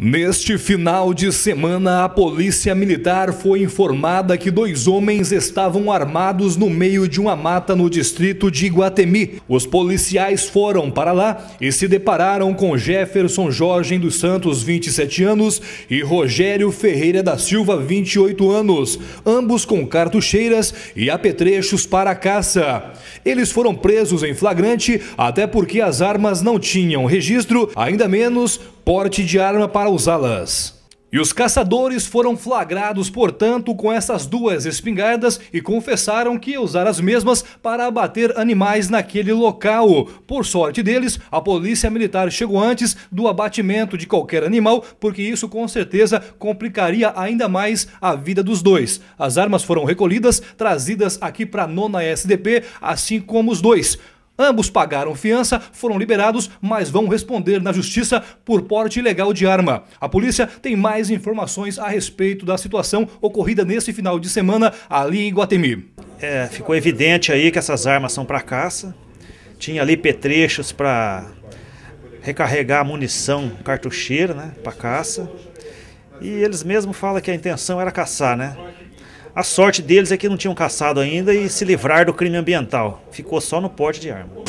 Neste final de semana, a polícia militar foi informada que dois homens estavam armados no meio de uma mata no distrito de Iguatemi. Os policiais foram para lá e se depararam com Jefferson Jorge dos Santos, 27 anos, e Rogério Ferreira da Silva, 28 anos, ambos com cartucheiras e apetrechos para a caça. Eles foram presos em flagrante, até porque as armas não tinham registro, ainda menos porte de arma para usá-las. E os caçadores foram flagrados, portanto, com essas duas espingardas e confessaram que usaram as mesmas para abater animais naquele local. Por sorte deles, a polícia militar chegou antes do abatimento de qualquer animal, porque isso com certeza complicaria ainda mais a vida dos dois. As armas foram recolhidas, trazidas aqui para a nona SDP, assim como os dois. Ambos pagaram fiança, foram liberados, mas vão responder na justiça por porte ilegal de arma. A polícia tem mais informações a respeito da situação ocorrida nesse final de semana ali em Guatemi. É, ficou evidente aí que essas armas são para caça. Tinha ali petrechos para recarregar munição cartucheira, né, para caça. E eles mesmo falam que a intenção era caçar, né? A sorte deles é que não tinham caçado ainda e se livrar do crime ambiental. Ficou só no porte de arma.